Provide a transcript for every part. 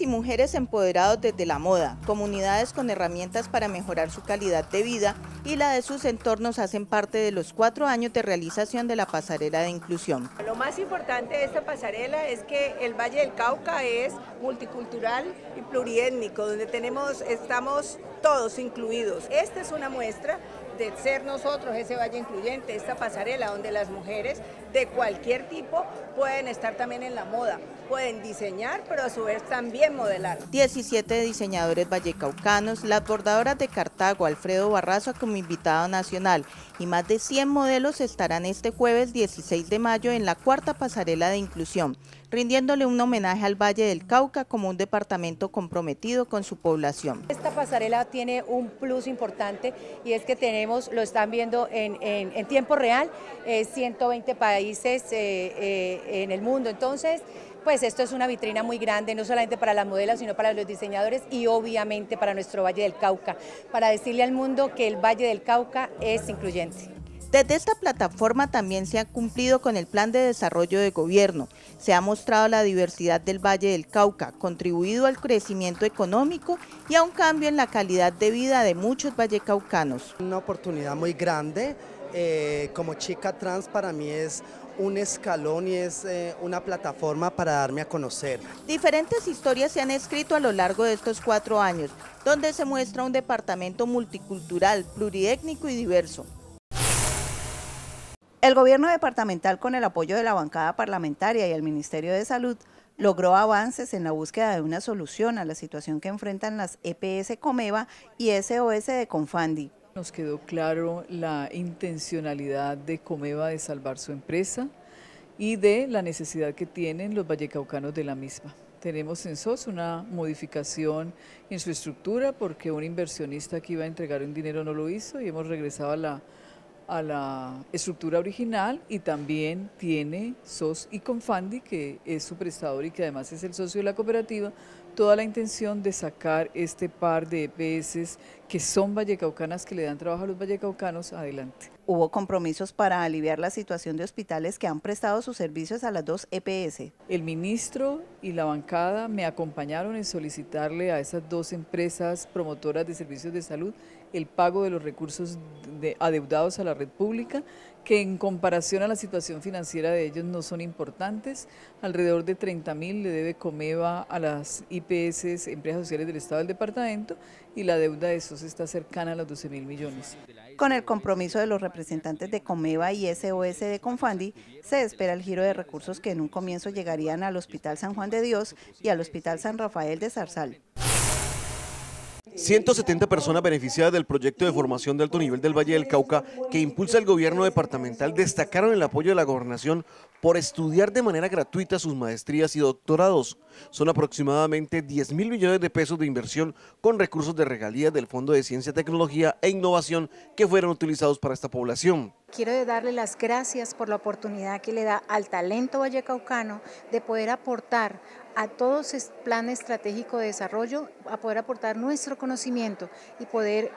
y mujeres empoderados desde la moda, comunidades con herramientas para mejorar su calidad de vida y la de sus entornos hacen parte de los cuatro años de realización de la pasarela de inclusión. Lo más importante de esta pasarela es que el Valle del Cauca es multicultural y pluriétnico, donde tenemos, estamos todos incluidos. Esta es una muestra de ser nosotros ese valle incluyente, esta pasarela donde las mujeres de cualquier tipo pueden estar también en la moda, pueden diseñar, pero a su vez también modelar. 17 diseñadores vallecaucanos, las bordadoras de Cartago, Alfredo Barraza como invitado nacional y más de 100 modelos estarán este jueves 16 de mayo en la cuarta pasarela de inclusión rindiéndole un homenaje al Valle del Cauca como un departamento comprometido con su población. Esta pasarela tiene un plus importante y es que tenemos, lo están viendo en, tiempo real, 120 eh, países eh, eh, en el mundo. Entonces, pues esto es una vitrina muy grande, no solamente para las modelos, sino para los diseñadores y obviamente para nuestro Valle del Cauca, para decirle al mundo que el Valle del Cauca es incluyente. Desde esta plataforma también se ha cumplido con el plan de desarrollo de gobierno, se ha mostrado la diversidad del Valle del Cauca, contribuido al crecimiento económico y a un cambio en la calidad de vida de muchos vallecaucanos. Una oportunidad muy grande, eh, como chica trans para mí es un escalón y es eh, una plataforma para darme a conocer. Diferentes historias se han escrito a lo largo de estos cuatro años, donde se muestra un departamento multicultural, pluriétnico y diverso. El gobierno departamental, con el apoyo de la bancada parlamentaria y el Ministerio de Salud, logró avances en la búsqueda de una solución a la situación que enfrentan las EPS Comeva y SOS de Confandi. Nos quedó claro la intencionalidad de Comeva de salvar su empresa y de la necesidad que tienen los vallecaucanos de la misma. Tenemos en SOS una modificación en su estructura porque un inversionista que iba a entregar un dinero no lo hizo y hemos regresado a la a la estructura original y también tiene SOS y Confandi, que es su prestador y que además es el socio de la cooperativa, toda la intención de sacar este par de EPS que son vallecaucanas que le dan trabajo a los vallecaucanos, adelante. Hubo compromisos para aliviar la situación de hospitales que han prestado sus servicios a las dos EPS. El ministro y la bancada me acompañaron en solicitarle a esas dos empresas promotoras de servicios de salud el pago de los recursos adeudados a la red pública, que en comparación a la situación financiera de ellos no son importantes. Alrededor de 30.000 le debe Comeva a las IPS, empresas sociales del Estado del Departamento, y la deuda de esos está cercana a los 12 mil millones. Con el compromiso de los representantes de Comeva y SOS de Confandi, se espera el giro de recursos que en un comienzo llegarían al Hospital San Juan de Dios y al Hospital San Rafael de Zarzal. 170 personas beneficiadas del proyecto de formación de alto nivel del Valle del Cauca que impulsa el gobierno departamental destacaron el apoyo de la gobernación por estudiar de manera gratuita sus maestrías y doctorados. Son aproximadamente 10 mil millones de pesos de inversión con recursos de regalías del Fondo de Ciencia, Tecnología e Innovación que fueron utilizados para esta población. Quiero darle las gracias por la oportunidad que le da al talento vallecaucano de poder aportar a todos ese plan estratégico de desarrollo, a poder aportar nuestro conocimiento y poder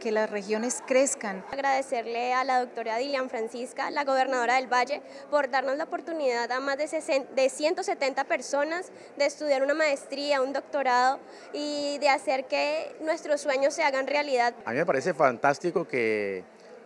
que las regiones crezcan. Agradecerle a la doctora Dilian Francisca, la gobernadora del Valle, por darnos la oportunidad a más de, de 170 personas de estudiar una maestría, un doctorado y de hacer que nuestros sueños se hagan realidad. A mí me parece fantástico que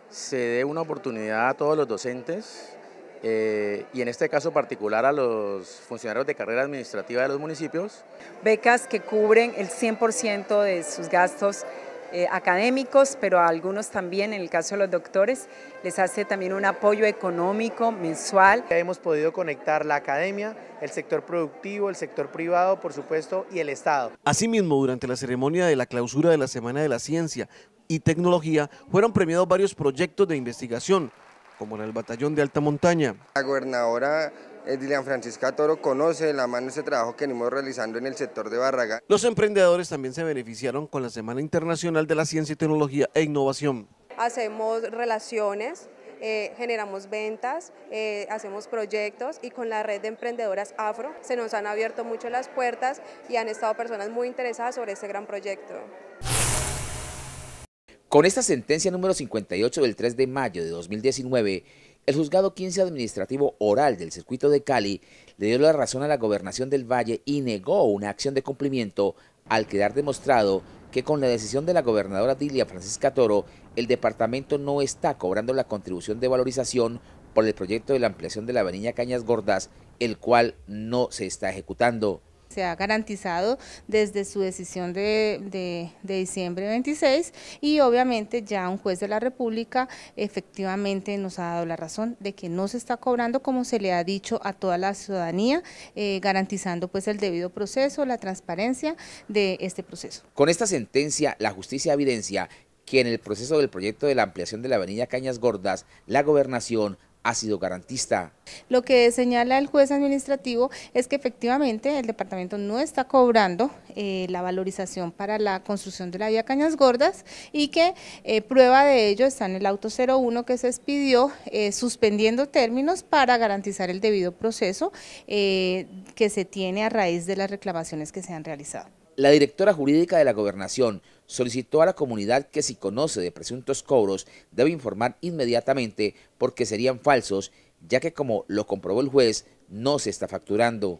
se dé una oportunidad a todos los docentes eh, y en este caso particular a los funcionarios de carrera administrativa de los municipios. Becas que cubren el 100% de sus gastos eh, académicos, pero a algunos también, en el caso de los doctores, les hace también un apoyo económico mensual. Hemos podido conectar la academia, el sector productivo, el sector privado, por supuesto, y el Estado. Asimismo, durante la ceremonia de la clausura de la Semana de la Ciencia y Tecnología, fueron premiados varios proyectos de investigación como en el batallón de alta montaña. La gobernadora eh, Dilian Francisca Toro conoce de la mano ese trabajo que venimos realizando en el sector de Barraga. Los emprendedores también se beneficiaron con la Semana Internacional de la Ciencia y Tecnología e Innovación. Hacemos relaciones eh, generamos ventas, eh, hacemos proyectos y con la red de emprendedoras afro se nos han abierto mucho las puertas y han estado personas muy interesadas sobre este gran proyecto. Con esta sentencia número 58 del 3 de mayo de 2019, el juzgado 15 administrativo oral del circuito de Cali le dio la razón a la gobernación del Valle y negó una acción de cumplimiento al quedar demostrado que con la decisión de la gobernadora Dilia Francisca Toro, el departamento no está cobrando la contribución de valorización por el proyecto de la ampliación de la avenida Cañas Gordas, el cual no se está ejecutando se ha garantizado desde su decisión de, diciembre 26 y obviamente ya un juez de la República efectivamente nos ha dado la razón de que no se está cobrando como se le ha dicho a toda la ciudadanía, eh, garantizando pues el debido proceso, la transparencia de este proceso. Con esta sentencia, la justicia evidencia que en el proceso del proyecto de la ampliación de la avenida Cañas Gordas, la gobernación ha sido garantista. Lo que señala el juez administrativo es que efectivamente el departamento no está cobrando eh, la valorización para la construcción de la vía Cañas Gordas y que eh, prueba de ello está en el auto 01 que se expidió eh, suspendiendo términos para garantizar el debido proceso que se tiene a raíz de las reclamaciones que se han realizado. La directora jurídica de la gobernación solicitó a la comunidad que si conoce de presuntos cobros debe informar inmediatamente porque serían falsos, ya que como lo comprobó el juez, no se está facturando.